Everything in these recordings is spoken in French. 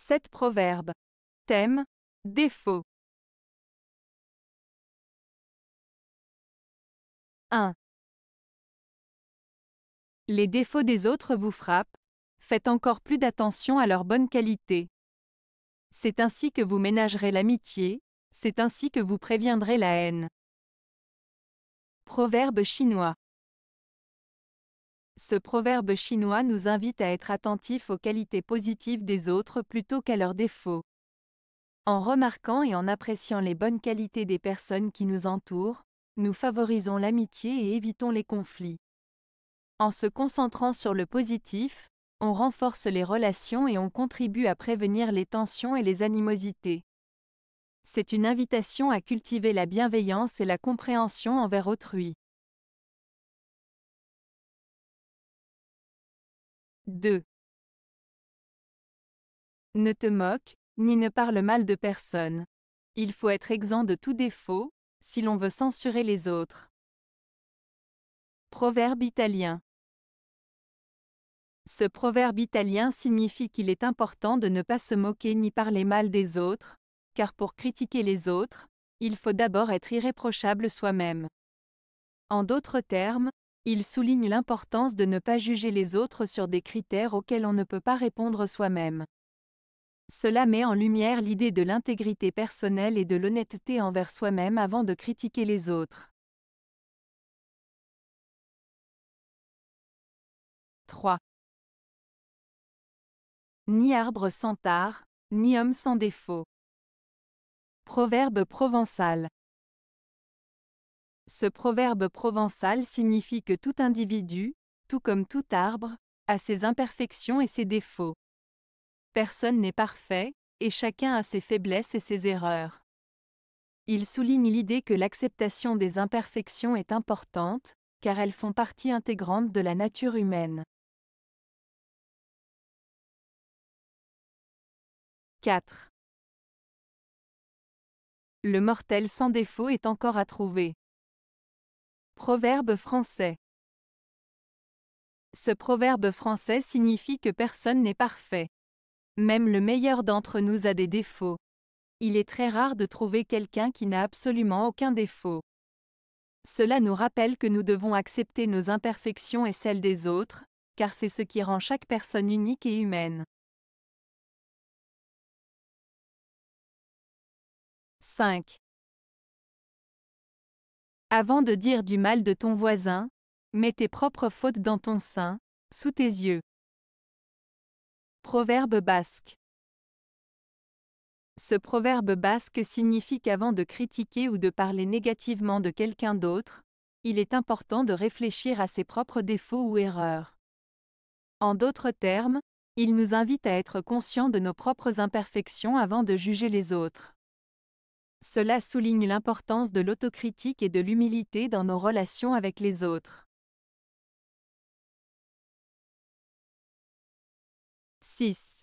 7 proverbes. Thème Défaut. 1. Les défauts des autres vous frappent, faites encore plus d'attention à leurs bonnes qualités. C'est ainsi que vous ménagerez l'amitié, c'est ainsi que vous préviendrez la haine. Proverbe chinois. Ce proverbe chinois nous invite à être attentifs aux qualités positives des autres plutôt qu'à leurs défauts. En remarquant et en appréciant les bonnes qualités des personnes qui nous entourent, nous favorisons l'amitié et évitons les conflits. En se concentrant sur le positif, on renforce les relations et on contribue à prévenir les tensions et les animosités. C'est une invitation à cultiver la bienveillance et la compréhension envers autrui. 2. Ne te moque, ni ne parle mal de personne. Il faut être exempt de tout défaut, si l'on veut censurer les autres. Proverbe italien. Ce proverbe italien signifie qu'il est important de ne pas se moquer ni parler mal des autres, car pour critiquer les autres, il faut d'abord être irréprochable soi-même. En d'autres termes, il souligne l'importance de ne pas juger les autres sur des critères auxquels on ne peut pas répondre soi-même. Cela met en lumière l'idée de l'intégrité personnelle et de l'honnêteté envers soi-même avant de critiquer les autres. 3. Ni arbre sans tard, ni homme sans défaut. Proverbe provençal. Ce proverbe provençal signifie que tout individu, tout comme tout arbre, a ses imperfections et ses défauts. Personne n'est parfait, et chacun a ses faiblesses et ses erreurs. Il souligne l'idée que l'acceptation des imperfections est importante, car elles font partie intégrante de la nature humaine. 4. Le mortel sans défaut est encore à trouver. Proverbe français. Ce proverbe français signifie que personne n'est parfait. Même le meilleur d'entre nous a des défauts. Il est très rare de trouver quelqu'un qui n'a absolument aucun défaut. Cela nous rappelle que nous devons accepter nos imperfections et celles des autres, car c'est ce qui rend chaque personne unique et humaine. 5. Avant de dire du mal de ton voisin, mets tes propres fautes dans ton sein, sous tes yeux. Proverbe basque. Ce proverbe basque signifie qu'avant de critiquer ou de parler négativement de quelqu'un d'autre, il est important de réfléchir à ses propres défauts ou erreurs. En d'autres termes, il nous invite à être conscients de nos propres imperfections avant de juger les autres. Cela souligne l'importance de l'autocritique et de l'humilité dans nos relations avec les autres. 6.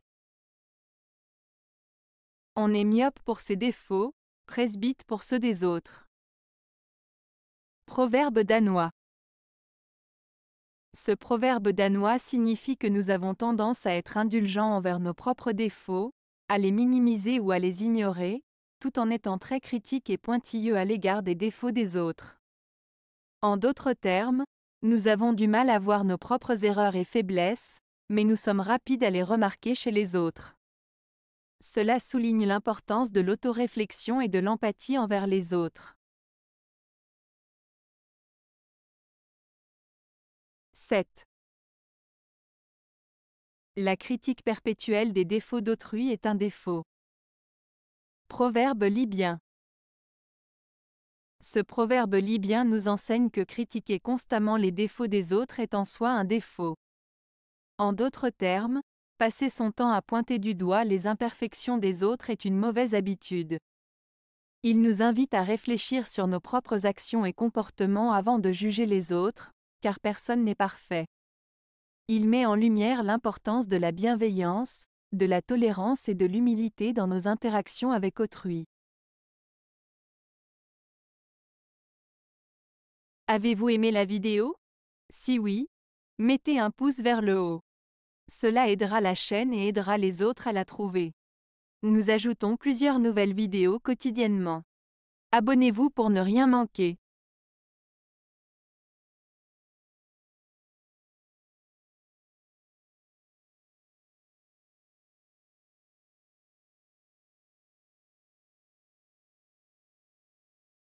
On est myope pour ses défauts, presbyte pour ceux des autres. Proverbe danois. Ce proverbe danois signifie que nous avons tendance à être indulgents envers nos propres défauts, à les minimiser ou à les ignorer, tout en étant très critique et pointilleux à l'égard des défauts des autres. En d'autres termes, nous avons du mal à voir nos propres erreurs et faiblesses, mais nous sommes rapides à les remarquer chez les autres. Cela souligne l'importance de l'autoréflexion et de l'empathie envers les autres. 7. La critique perpétuelle des défauts d'autrui est un défaut. Proverbe libyen. Ce proverbe libyen nous enseigne que critiquer constamment les défauts des autres est en soi un défaut. En d'autres termes, passer son temps à pointer du doigt les imperfections des autres est une mauvaise habitude. Il nous invite à réfléchir sur nos propres actions et comportements avant de juger les autres, car personne n'est parfait. Il met en lumière l'importance de la bienveillance, de la tolérance et de l'humilité dans nos interactions avec autrui. Avez-vous aimé la vidéo Si oui, mettez un pouce vers le haut. Cela aidera la chaîne et aidera les autres à la trouver. Nous ajoutons plusieurs nouvelles vidéos quotidiennement. Abonnez-vous pour ne rien manquer.